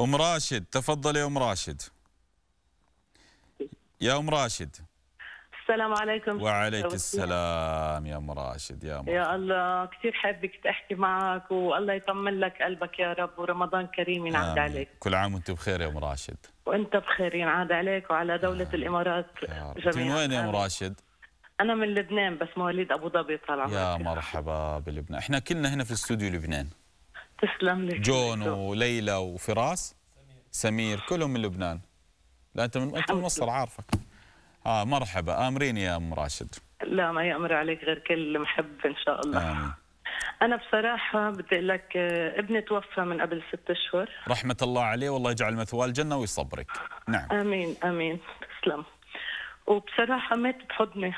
ام راشد تفضلي يا ام راشد يا ام راشد السلام عليكم وعليك السلام يا ام راشد يا ام يا الله كثير حابه احكي معك والله يطمن لك قلبك يا رب ورمضان كريم ينعاد عليك كل عام وانت بخير يا ام راشد وانت بخير ينعاد عليك وعلى دوله آه. الامارات جميعا من وين يا ام راشد؟ انا من لبنان بس مواليد ابو ظبي طال عمرك يا مرحبا بلبنان احنا كنا هنا في استوديو لبنان تسلم لك جون وليلى وفراس سمير, سمير كلهم من لبنان لا انت من انت من مصر عارفك اه مرحبا امرين يا ام راشد لا ما يامر عليك غير كل محب ان شاء الله آمين. انا بصراحه بدي اقول لك آه، ابني توفى من قبل ست اشهر رحمه الله عليه والله يجعل مثواه الجنه ويصبرك نعم امين امين تسلم وبصراحه مات بحضني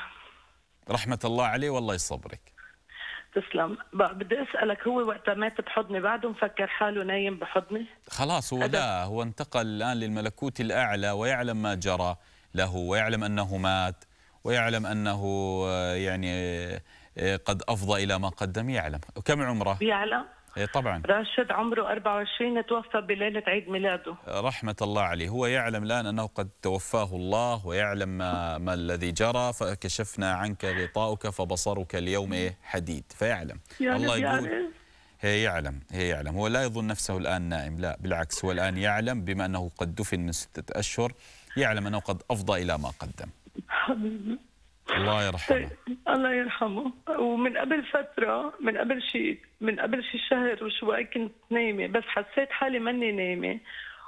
رحمه الله عليه والله يصبرك تسلم بدي اسالك هو وقت مات بحضني بعده مفكر حاله نايم بحضني خلاص هو لا هو انتقل الان للملكوت الاعلى ويعلم ما جرى له ويعلم انه مات ويعلم انه آه، يعني آه، قد افضى الى ما قدم يعلم كم عمره يعلم ايه طبعا راشد عمره 24 توفى بليله عيد ميلاده رحمه الله عليه هو يعلم الان انه قد توفاه الله ويعلم ما, ما الذي جرى فكشفنا عنك غطاؤك فبصرك اليوم إيه، حديد فيعلم يعني الله يقول يعني. هي يعلم هي يعلم هو لا يظن نفسه الآن نائم لا بالعكس هو الآن يعلم بما أنه قد دفن من ستة أشهر يعلم أنه قد أفضى إلى ما قدم الله يرحمه الله يرحمه ومن قبل فترة من قبل شيء من قبل شي شهر وشوي كنت نايمة بس حسيت حالي ماني نايمة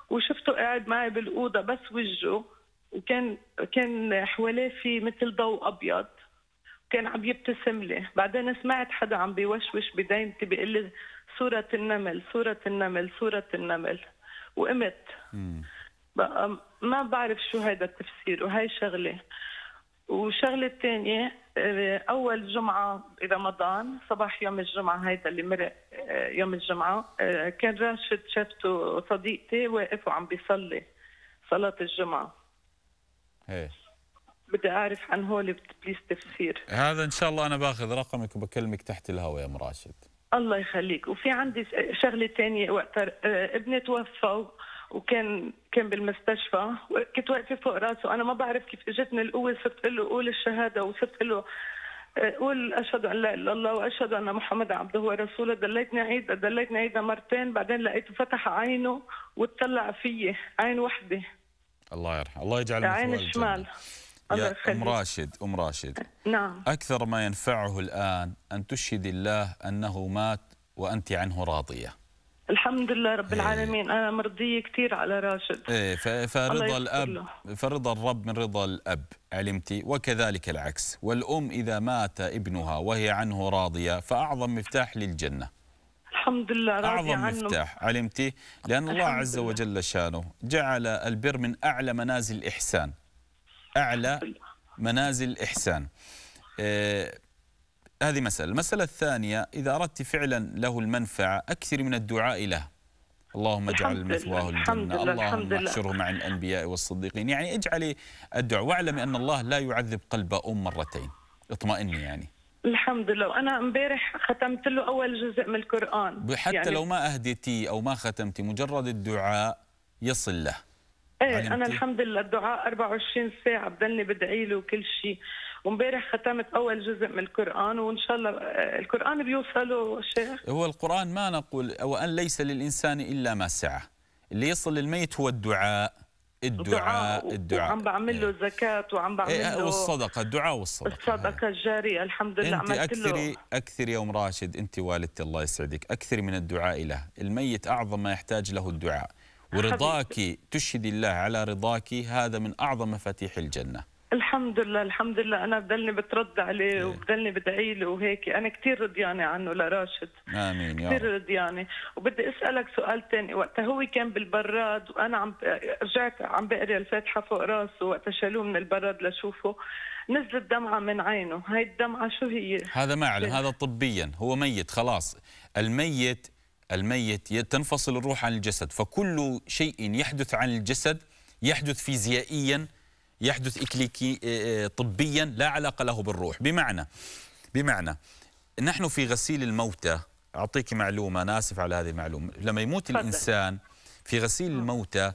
وشفته قاعد معي بالأوضة بس وجهه وكان كان حواليه في مثل ضوء أبيض كان عم يبتسم لي بعدين سمعت حدا عم بيوشوش بدينتي بيقول لي صورة النمل صورة النمل صورة النمل وقمت بقى ما بعرف شو هذا التفسير وهي شغلة والشغلة الثانية آه، أول جمعة برمضان صباح يوم الجمعة هيدا اللي مرق آه، يوم الجمعة آه، كان راشد شافته صديقتي واقف وعم بيصلي صلاة الجمعة ايه بدي أعرف عن هول بليز تفسير هذا إن شاء الله أنا باخذ رقمك وبكلمك تحت الهواء يا أم راشد الله يخليك وفي عندي شغلة ثانية وقت ابني توفى وكان كان بالمستشفى كنت واقفه فوق راسه انا ما بعرف كيف اجتني القوه صرت له قول الشهاده وصرت له آه، قول اشهد ان لا اله الا الله واشهد ان محمد عبده ورسوله دليتني عيد دليتني عيد مرتين بعدين لقيته فتح عينه وطلع فيي عين وحده الله يرحمه الله يجعل عين الشمال يا ام راشد ام راشد نعم اكثر ما ينفعه الان ان تشهد الله انه مات وانت عنه راضيه الحمد لله رب إيه. العالمين انا مرضيه كثير على راشد ايه فرضا الاب فرضا الرب من رضا الاب علمتي وكذلك العكس والام اذا مات ابنها وهي عنه راضيه فاعظم مفتاح للجنه الحمد لله راضي أعظم عنه. مفتاح علمتي لأن الله عز وجل شانه جعل البر من أعلى منازل الإحسان أعلى منازل الإحسان إيه هذه مسألة المسألة الثانية إذا أردت فعلا له المنفعة أكثر من الدعاء له اللهم اجعل مثواه الجنة اللهم احشره مع الأنبياء والصديقين يعني اجعلي الدعاء واعلم أن الله لا يعذب قلب أم مرتين اطمئني يعني الحمد لله وأنا امبارح ختمت له أول جزء من القرآن حتى يعني لو ما أهديتي أو ما ختمتي مجرد الدعاء يصل له ايه انا الحمد لله الدعاء 24 ساعه بضلني بدعي له وكل شيء وامبارح ختمت اول جزء من القران وان شاء الله آه، القران بيوصله شيخ هو القران ما نقول وان ليس للانسان الا ما سعى اللي يصل للميت هو الدعاء الدعاء الدعاء وعم بعمل له زكاة وعم بعمل له إيه والصدقة إيه، الدعاء والصدقة الصدقة إيه. الجارية الحمد لله عملت أكثري أكثري يا أم راشد أنت والدتي الله يسعدك أكثري من الدعاء له الميت أعظم ما يحتاج له الدعاء ورضاك تشهدي الله على رضاك هذا من أعظم مفاتيح الجنة الحمد لله الحمد لله انا بضلني بترد عليه إيه. وبضلني بدعي له وهيك انا كثير رضيانه عنه لراشد امين يا كثير رضيانه وبدي اسالك سؤال ثاني وقتها هو كان بالبراد وانا عم رجعت عم بقرا الفاتحه فوق راسه وقتها شالوه من البراد لشوفه نزلت دمعه من عينه هاي الدمعه شو هي هذا ما اعلم هذا طبيا هو ميت خلاص الميت الميت تنفصل الروح عن الجسد فكل شيء يحدث عن الجسد يحدث فيزيائيا يحدث إكليكي آه، آه، طبيا لا علاقة له بالروح بمعنى بمعنى نحن في غسيل الموتى أعطيك معلومة أنا آسف على هذه المعلومة لما يموت الإنسان في غسيل الموتى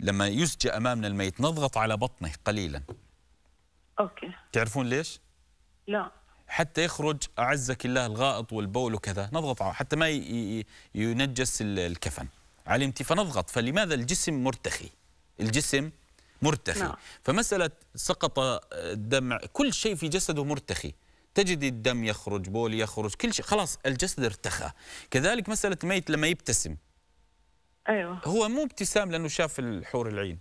لما يسجى أمامنا الميت نضغط على بطنه قليلا أوكي تعرفون ليش؟ لا حتى يخرج أعزك الله الغائط والبول وكذا نضغط حتى ما ينجس الكفن علمتي فنضغط فلماذا الجسم مرتخي الجسم مرتخي نعم. فمسألة سقط الدم كل شيء في جسده مرتخي تجد الدم يخرج بول يخرج كل شيء خلاص الجسد ارتخى كذلك مسألة ميت لما يبتسم أيوة. هو مو ابتسام لأنه شاف الحور العين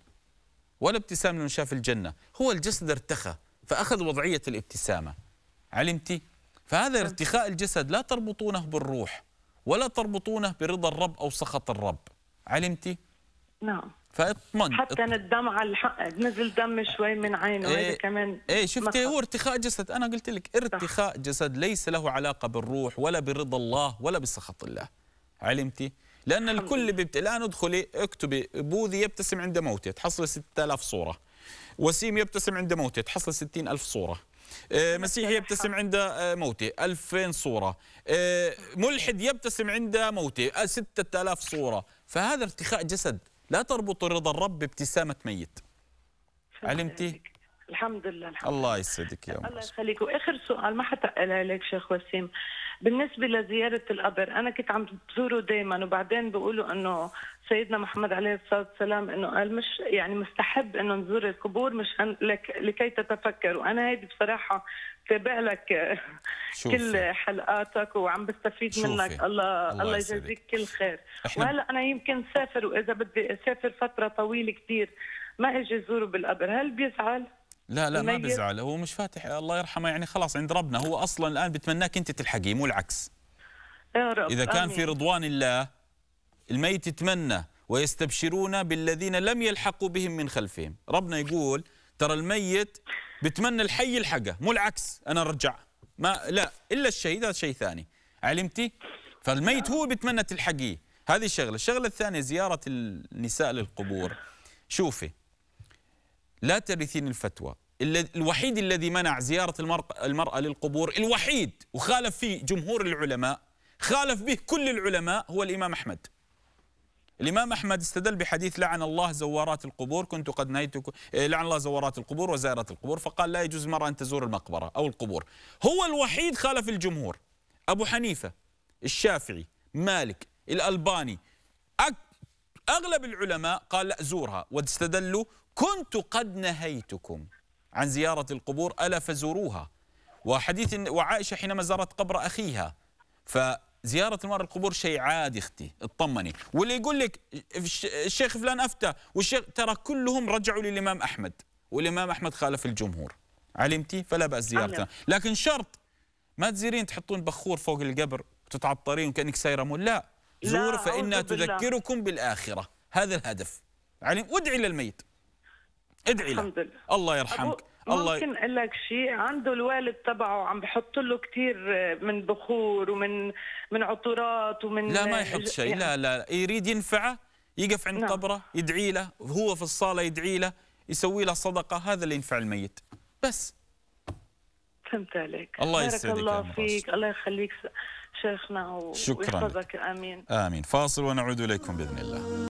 ولا ابتسام لأنه شاف الجنة هو الجسد ارتخى فأخذ وضعية الابتسامة علمتي فهذا ارتخاء الجسد لا تربطونه بالروح ولا تربطونه برضا الرب أو سخط الرب علمتي نعم فاطمن حتى الدم الدمعة نزل دم شوي من عينه ايه كمان ايه شفتي هو ارتخاء جسد انا قلت لك ارتخاء صح. جسد ليس له علاقه بالروح ولا برضا الله ولا بسخط الله علمتي لان الكل بيبت... الان ادخلي اكتبي بوذي يبتسم عند موته تحصل 6000 صوره وسيم يبتسم عند موته تحصل 60000 صوره آه، مسيحي يبتسم عند موته 2000 صورة آه، ملحد يبتسم عند موته آه، 6000 صورة فهذا ارتخاء جسد لا تربط رضا الرب بابتسامة ميت علمتي؟ الحمد لله الحمد الله يسعدك يا الله يخليك واخر سؤال ما حتى لك شيخ وسيم بالنسبة لزيارة القبر أنا كنت عم بزوره دائما وبعدين بيقولوا إنه سيدنا محمد عليه الصلاة والسلام إنه قال مش يعني مستحب إنه نزور القبور مش لك لكي تتفكر وأنا هيدي بصراحة تابع لك كل حلقاتك وعم بستفيد شوفي. منك الله الله, يجزيك يجازيك كل خير وهلا أنا يمكن سافر وإذا بدي أسافر فترة طويلة كثير ما اجي زوره بالقبر هل بيزعل؟ لا لا ما بزعل هو مش فاتح الله يرحمه يعني خلاص عند ربنا هو اصلا الان بتمناك انت تلحقيه مو العكس يا رب اذا كان آمين. في رضوان الله الميت يتمنى ويستبشرون بالذين لم يلحقوا بهم من خلفهم ربنا يقول ترى الميت بتمنى الحي يلحقه مو العكس انا ارجع ما لا الا الشهيد هذا شيء ثاني علمتي فالميت هو بتمنى تلحقيه هذه شغله الشغله الثانيه زياره النساء للقبور شوفي لا ترثين الفتوى الوحيد الذي منع زيارة المرأة للقبور الوحيد وخالف فيه جمهور العلماء خالف به كل العلماء هو الإمام أحمد الإمام أحمد استدل بحديث لعن الله زوارات القبور كنت قد نهيتكم آه، لعن الله زوارات القبور وزائرة القبور فقال لا يجوز مرة أن تزور المقبرة أو القبور هو الوحيد خالف الجمهور أبو حنيفة الشافعي مالك الألباني أغلب العلماء قال لا زورها واستدلوا كنت قد نهيتكم عن زيارة القبور ألا فزوروها وحديث وعائشة حينما زارت قبر أخيها فزيارة المرأة القبور شيء عادي اختي اطمني واللي يقول لك الشيخ فلان أفتى والشيخ ترى كلهم رجعوا للإمام أحمد والإمام أحمد خالف الجمهور علمتي فلا بأس زيارته لكن شرط ما تزيرين تحطون بخور فوق القبر تتعطرين وكأنك سايرة مول لا زور فإنها تذكركم بالآخرة هذا الهدف علم وادعي للميت ادعي له الحمد لله الله يرحمك الله ممكن اقول لك شيء عنده الوالد تبعه عم بحط له كثير آه، من بخور ومن من عطورات ومن لا ما يحط شيء يعني لا لا يريد ينفعه يقف عند نعم. قبره يدعي له وهو في الصاله يدعي له يسوي له صدقه هذا اللي ينفع الميت بس فهمت عليك الله يسعدك بارك الله فيك الله يخليك شيخنا و... شكرا ويحفظك امين امين فاصل ونعود اليكم باذن الله